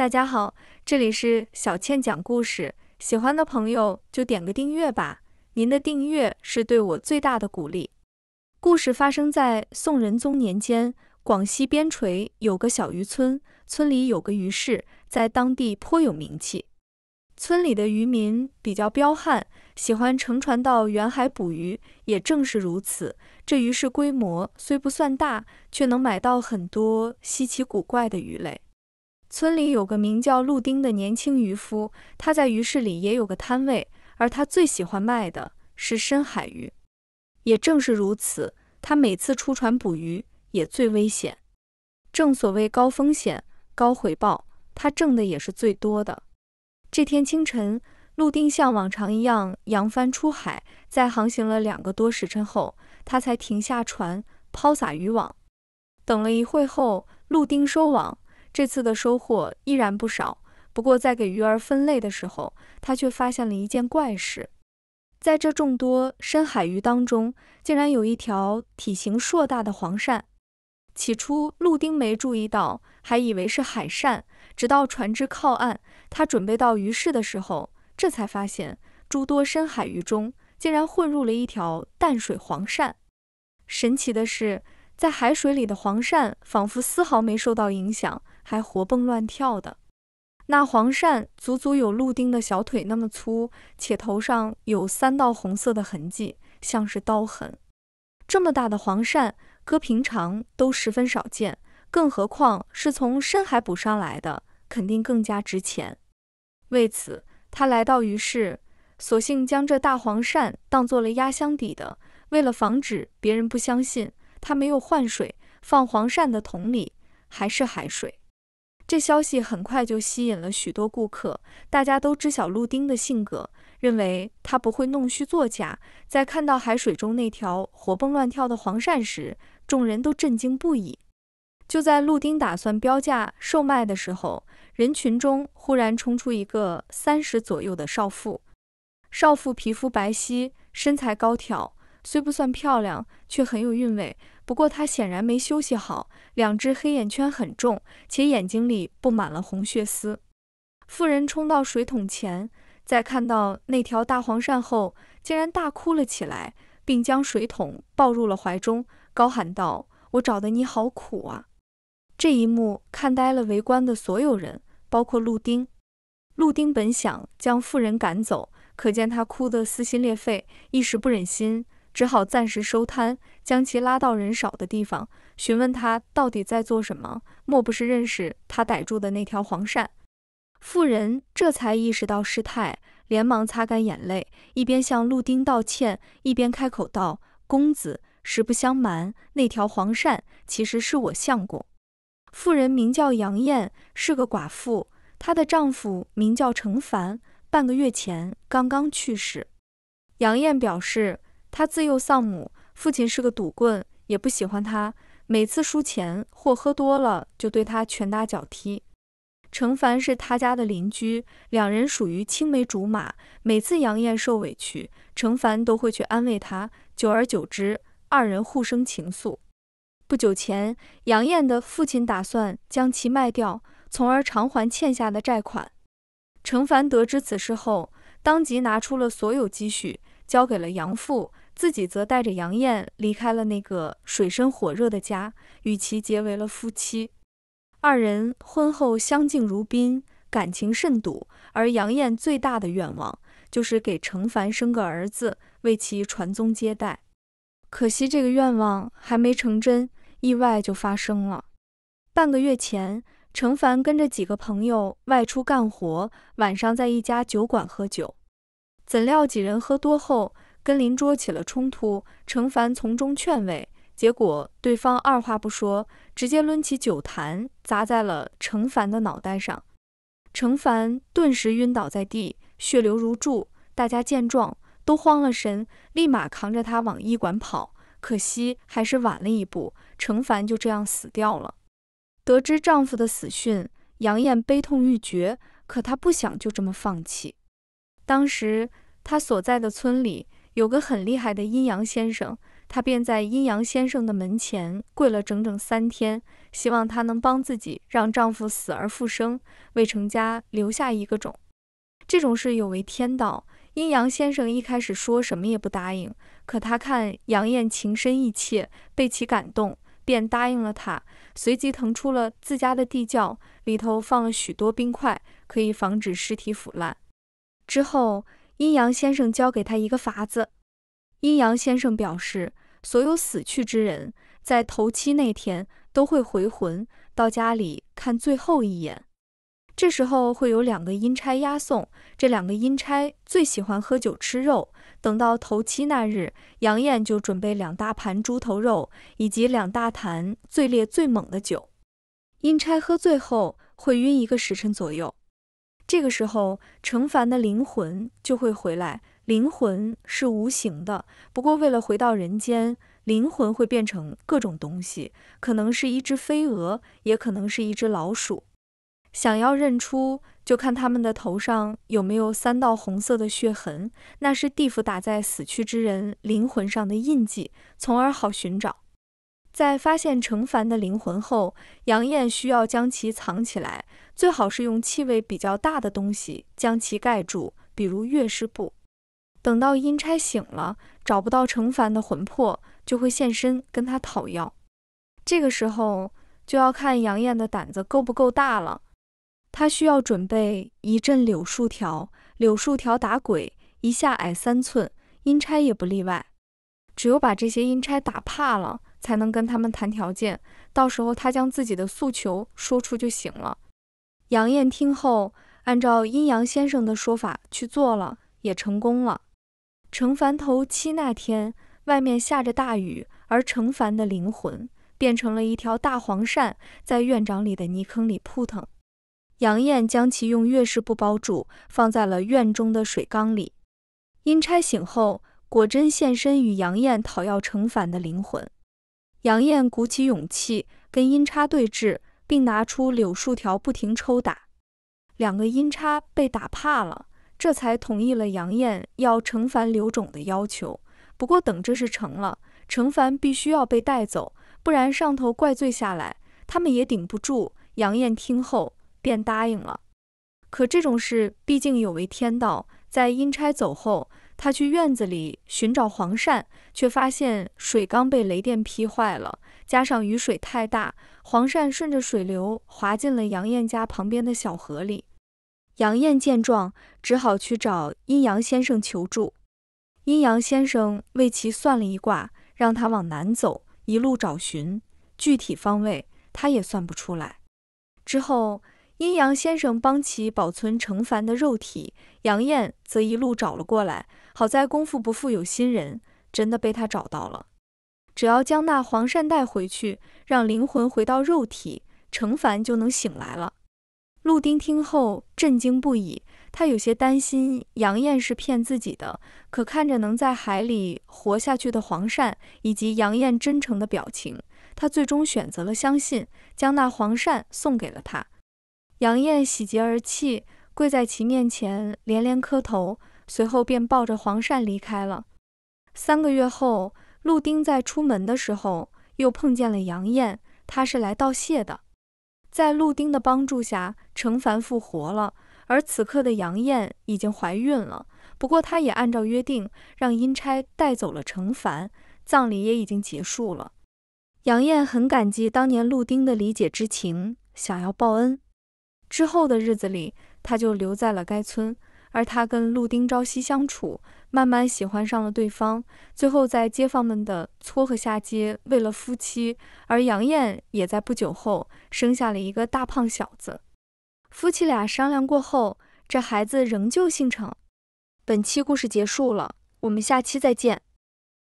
大家好，这里是小倩讲故事。喜欢的朋友就点个订阅吧，您的订阅是对我最大的鼓励。故事发生在宋仁宗年间，广西边陲有个小渔村，村里有个鱼市，在当地颇有名气。村里的渔民比较彪悍，喜欢乘船到远海捕鱼。也正是如此，这鱼市规模虽不算大，却能买到很多稀奇古怪的鱼类。村里有个名叫陆丁的年轻渔夫，他在鱼市里也有个摊位，而他最喜欢卖的是深海鱼。也正是如此，他每次出船捕鱼也最危险。正所谓高风险高回报，他挣的也是最多的。这天清晨，陆丁像往常一样扬帆出海，在航行了两个多时辰后，他才停下船，抛撒渔网。等了一会后，陆丁收网。这次的收获依然不少，不过在给鱼儿分类的时候，他却发现了一件怪事：在这众多深海鱼当中，竟然有一条体型硕大的黄鳝。起初陆丁没注意到，还以为是海鳝，直到船只靠岸，他准备到鱼市的时候，这才发现诸多深海鱼中竟然混入了一条淡水黄鳝。神奇的是。在海水里的黄鳝仿佛丝毫没受到影响，还活蹦乱跳的。那黄鳝足足有鹿丁的小腿那么粗，且头上有三道红色的痕迹，像是刀痕。这么大的黄鳝，搁平常都十分少见，更何况是从深海捕上来的，肯定更加值钱。为此，他来到鱼市，索性将这大黄鳝当做了压箱底的，为了防止别人不相信。他没有换水，放黄鳝的桶里还是海水。这消息很快就吸引了许多顾客。大家都知晓陆丁的性格，认为他不会弄虚作假。在看到海水中那条活蹦乱跳的黄鳝时，众人都震惊不已。就在陆丁打算标价售卖的时候，人群中忽然冲出一个三十左右的少妇。少妇皮肤白皙，身材高挑。虽不算漂亮，却很有韵味。不过她显然没休息好，两只黑眼圈很重，且眼睛里布满了红血丝。妇人冲到水桶前，在看到那条大黄鳝后，竟然大哭了起来，并将水桶抱入了怀中，高喊道：“我找的你好苦啊！”这一幕看呆了围观的所有人，包括陆丁。陆丁本想将妇人赶走，可见她哭得撕心裂肺，一时不忍心。只好暂时收摊，将其拉到人少的地方，询问他到底在做什么。莫不是认识他逮住的那条黄鳝？妇人这才意识到失态，连忙擦干眼泪，一边向陆丁道歉，一边开口道：“公子，实不相瞒，那条黄鳝其实是我相公。妇人名叫杨艳，是个寡妇，她的丈夫名叫程凡，半个月前刚刚去世。”杨艳表示。他自幼丧母，父亲是个赌棍，也不喜欢他。每次输钱或喝多了，就对他拳打脚踢。程凡是他家的邻居，两人属于青梅竹马。每次杨艳受委屈，程凡都会去安慰她。久而久之，二人互生情愫。不久前，杨艳的父亲打算将其卖掉，从而偿还欠下的债款。程凡得知此事后，当即拿出了所有积蓄，交给了杨父。自己则带着杨艳离开了那个水深火热的家，与其结为了夫妻。二人婚后相敬如宾，感情甚笃。而杨艳最大的愿望就是给程凡生个儿子，为其传宗接代。可惜这个愿望还没成真，意外就发生了。半个月前，程凡跟着几个朋友外出干活，晚上在一家酒馆喝酒，怎料几人喝多后。跟邻桌起了冲突，程凡从中劝慰，结果对方二话不说，直接抡起酒坛砸在了程凡的脑袋上。程凡顿时晕倒在地，血流如注。大家见状都慌了神，立马扛着他往医馆跑。可惜还是晚了一步，程凡就这样死掉了。得知丈夫的死讯，杨艳悲痛欲绝，可她不想就这么放弃。当时她所在的村里。有个很厉害的阴阳先生，她便在阴阳先生的门前跪了整整三天，希望他能帮自己让丈夫死而复生，未成家留下一个种。这种事有违天道，阴阳先生一开始说什么也不答应。可他看杨艳情深意切，被其感动，便答应了她。随即腾出了自家的地窖，里头放了许多冰块，可以防止尸体腐烂。之后。阴阳先生教给他一个法子。阴阳先生表示，所有死去之人，在头七那天都会回魂到家里看最后一眼。这时候会有两个阴差押送。这两个阴差最喜欢喝酒吃肉。等到头七那日，杨艳就准备两大盘猪头肉以及两大坛最烈最猛的酒。阴差喝醉后会晕一个时辰左右。这个时候，程凡的灵魂就会回来。灵魂是无形的，不过为了回到人间，灵魂会变成各种东西，可能是一只飞蛾，也可能是一只老鼠。想要认出，就看他们的头上有没有三道红色的血痕，那是地府打在死去之人灵魂上的印记，从而好寻找。在发现程凡的灵魂后，杨艳需要将其藏起来，最好是用气味比较大的东西将其盖住，比如月事布。等到阴差醒了，找不到程凡的魂魄，就会现身跟他讨要。这个时候就要看杨艳的胆子够不够大了。他需要准备一阵柳树条，柳树条打鬼一下矮三寸，阴差也不例外。只有把这些阴差打怕了。才能跟他们谈条件，到时候他将自己的诉求说出就行了。杨艳听后，按照阴阳先生的说法去做了，也成功了。程凡头七那天，外面下着大雨，而程凡的灵魂变成了一条大黄鳝，在院长里的泥坑里扑腾。杨艳将其用月式布包住，放在了院中的水缸里。阴差醒后，果真现身与杨艳讨要程凡的灵魂。杨艳鼓起勇气跟阴差对峙，并拿出柳树条不停抽打，两个阴差被打怕了，这才同意了杨艳要惩凡刘种的要求。不过等这事成了，惩凡必须要被带走，不然上头怪罪下来，他们也顶不住。杨艳听后便答应了。可这种事毕竟有违天道，在阴差走后。他去院子里寻找黄鳝，却发现水缸被雷电劈坏了，加上雨水太大，黄鳝顺着水流滑进了杨艳家旁边的小河里。杨艳见状，只好去找阴阳先生求助。阴阳先生为其算了一卦，让他往南走，一路找寻具体方位，他也算不出来。之后，阴阳先生帮其保存成凡的肉体，杨艳则一路找了过来。好在功夫不负有心人，真的被他找到了。只要将那黄鳝带回去，让灵魂回到肉体，程凡就能醒来了。陆丁听后震惊不已，他有些担心杨艳是骗自己的，可看着能在海里活下去的黄鳝，以及杨艳真诚的表情，他最终选择了相信，将那黄鳝送给了他。杨艳喜极而泣，跪在其面前连连磕头。随后便抱着黄鳝离开了。三个月后，陆丁在出门的时候又碰见了杨艳，他是来道谢的。在陆丁的帮助下，程凡复活了，而此刻的杨艳已经怀孕了。不过她也按照约定，让阴差带走了程凡。葬礼也已经结束了。杨艳很感激当年陆丁的理解之情，想要报恩。之后的日子里，她就留在了该村。而他跟陆丁朝夕相处，慢慢喜欢上了对方，最后在街坊们的撮合下结为了夫妻。而杨艳也在不久后生下了一个大胖小子。夫妻俩商量过后，这孩子仍旧姓程。本期故事结束了，我们下期再见。